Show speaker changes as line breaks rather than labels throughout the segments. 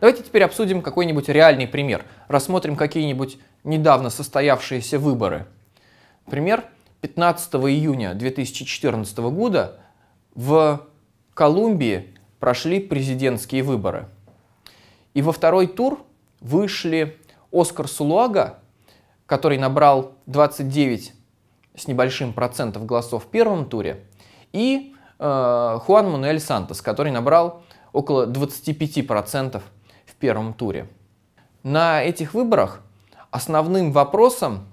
Давайте теперь обсудим какой-нибудь реальный пример. Рассмотрим какие-нибудь недавно состоявшиеся выборы. Пример 15 июня 2014 года в Колумбии прошли президентские выборы. И во второй тур вышли Оскар Сулуага, который набрал 29 с небольшим процентов голосов в первом туре, и э, Хуан Мануэль Сантос, который набрал около 25 процентов первом туре. На этих выборах основным вопросом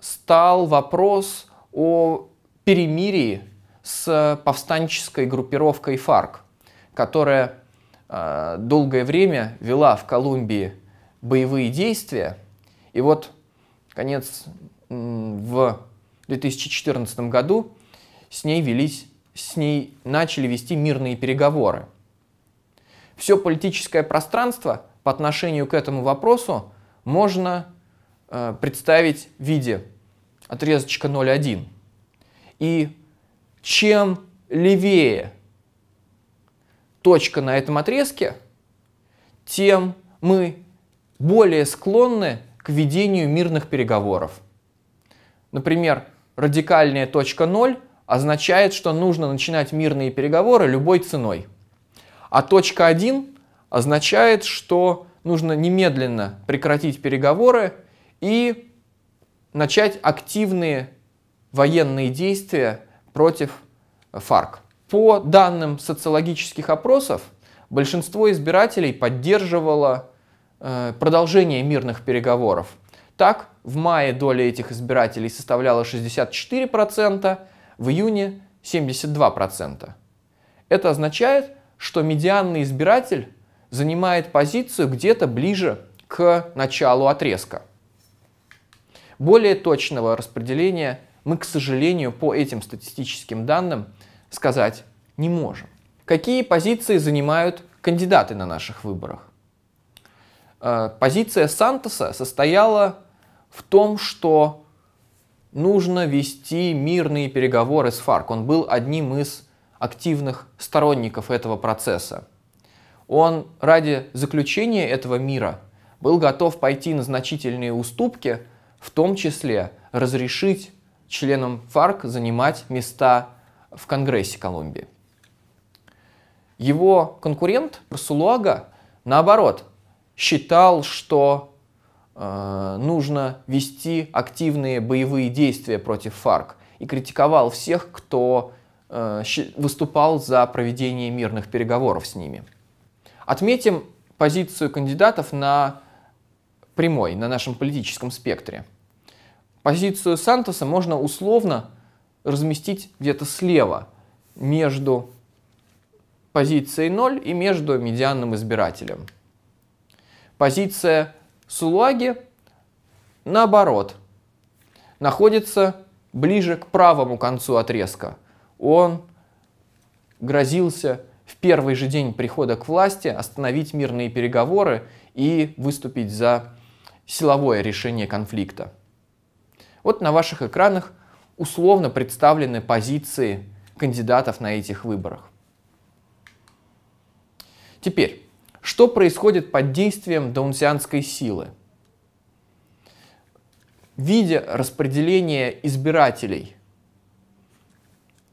стал вопрос о перемирии с повстанческой группировкой ФАРК, которая э, долгое время вела в Колумбии боевые действия. И вот конец в 2014 году с ней велись, с ней начали вести мирные переговоры – все политическое пространство по отношению к этому вопросу можно э, представить в виде отрезочка 0,1. И чем левее точка на этом отрезке, тем мы более склонны к ведению мирных переговоров. Например, радикальная точка 0 означает, что нужно начинать мирные переговоры любой ценой – а точка 1 означает, что нужно немедленно прекратить переговоры и начать активные военные действия против э, ФАРК. По данным социологических опросов, большинство избирателей поддерживало э, продолжение мирных переговоров. Так, в мае доля этих избирателей составляла 64%, в июне 72%. Это означает, что медианный избиратель занимает позицию где-то ближе к началу отрезка. Более точного распределения мы, к сожалению, по этим статистическим данным сказать не можем. Какие позиции занимают кандидаты на наших выборах? Э, позиция Сантоса состояла в том, что нужно вести мирные переговоры с ФАРК. Он был одним из активных сторонников этого процесса. Он ради заключения этого мира был готов пойти на значительные уступки, в том числе разрешить членам ФАРК занимать места в Конгрессе Колумбии. Его конкурент Расулуага, наоборот, считал, что э, нужно вести активные боевые действия против ФАРК и критиковал всех, кто Э, выступал за проведение мирных переговоров с ними. Отметим позицию кандидатов на прямой, на нашем политическом спектре. Позицию Сантоса можно условно разместить где-то слева, между позицией 0 и между медианным избирателем. Позиция Сулаги, наоборот, находится ближе к правому концу отрезка – он грозился в первый же день прихода к власти остановить мирные переговоры и выступить за силовое решение конфликта. Вот на ваших экранах условно представлены позиции кандидатов на этих выборах. Теперь, что происходит под действием даунсианской силы? Видя распределение избирателей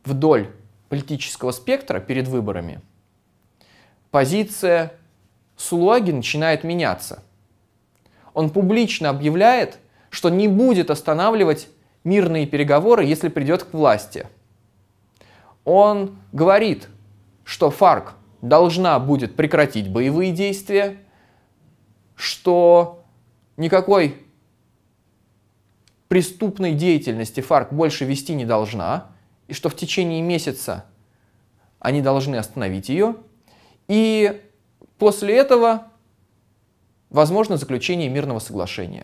вдоль политического спектра перед выборами позиция Сулуаги начинает меняться. Он публично объявляет, что не будет останавливать мирные переговоры, если придет к власти. Он говорит, что ФАРК должна будет прекратить боевые действия, что никакой преступной деятельности ФАРК больше вести не должна, и что в течение месяца они должны остановить ее, и после этого возможно заключение мирного соглашения.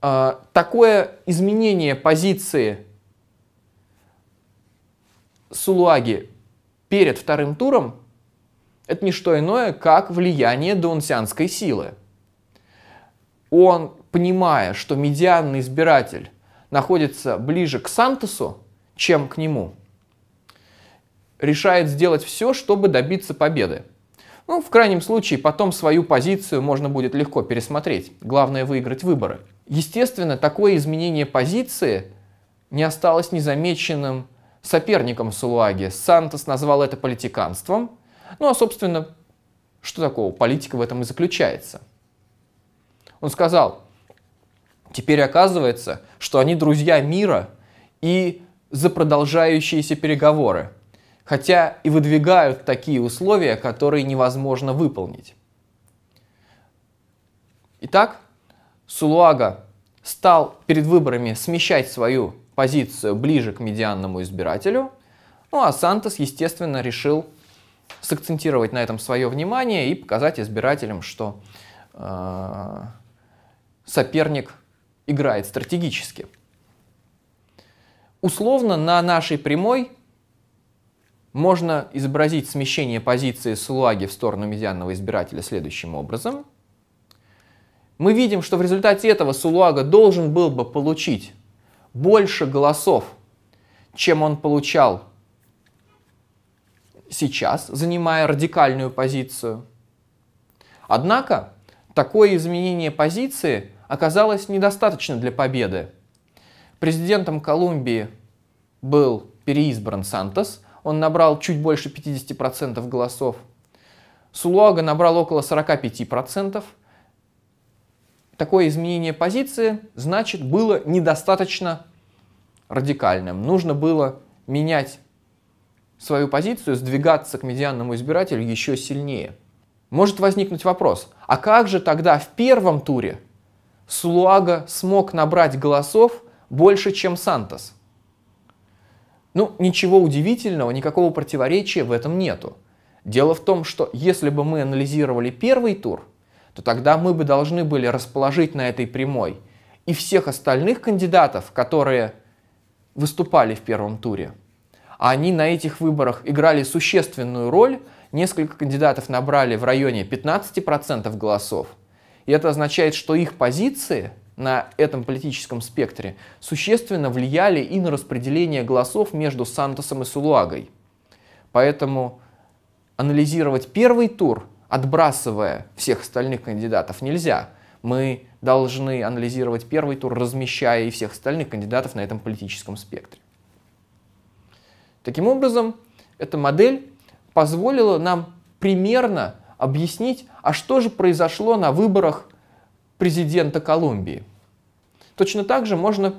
А, такое изменение позиции Сулуаги перед вторым туром – это не что иное, как влияние даунсянской силы. Он, понимая, что медианный избиратель находится ближе к Сантосу, чем к нему, решает сделать все, чтобы добиться победы. Ну, в крайнем случае, потом свою позицию можно будет легко пересмотреть. Главное выиграть выборы. Естественно, такое изменение позиции не осталось незамеченным соперником Сулуаги. Сантос назвал это политиканством. Ну а, собственно, что такого? Политика в этом и заключается. Он сказал, Теперь оказывается, что они друзья мира и за продолжающиеся переговоры, хотя и выдвигают такие условия, которые невозможно выполнить. Итак, Сулуага стал перед выборами смещать свою позицию ближе к медианному избирателю, ну а Сантос, естественно, решил сакцентировать на этом свое внимание и показать избирателям, что э, соперник – играет стратегически. Условно на нашей прямой можно изобразить смещение позиции Сулаги в сторону медианного избирателя следующим образом. Мы видим, что в результате этого Сулуага должен был бы получить больше голосов, чем он получал сейчас, занимая радикальную позицию. Однако такое изменение позиции оказалось недостаточно для победы. Президентом Колумбии был переизбран Сантос, он набрал чуть больше 50% голосов. Сулуага набрал около 45%. Такое изменение позиции, значит, было недостаточно радикальным. Нужно было менять свою позицию, сдвигаться к медианному избирателю еще сильнее. Может возникнуть вопрос, а как же тогда в первом туре Сулуага смог набрать голосов больше, чем Сантос. Ну, ничего удивительного, никакого противоречия в этом нету. Дело в том, что если бы мы анализировали первый тур, то тогда мы бы должны были расположить на этой прямой и всех остальных кандидатов, которые выступали в первом туре. А они на этих выборах играли существенную роль, несколько кандидатов набрали в районе 15% голосов – и это означает, что их позиции на этом политическом спектре существенно влияли и на распределение голосов между Сантосом и Сулуагой. Поэтому анализировать первый тур, отбрасывая всех остальных кандидатов, нельзя. Мы должны анализировать первый тур, размещая и всех остальных кандидатов на этом политическом спектре. Таким образом, эта модель позволила нам примерно объяснить, а что же произошло на выборах президента Колумбии. Точно так же можно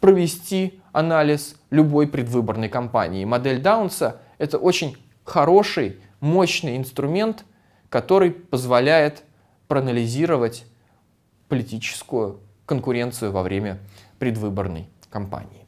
провести анализ любой предвыборной кампании. Модель Даунса – это очень хороший, мощный инструмент, который позволяет проанализировать политическую конкуренцию во время предвыборной кампании.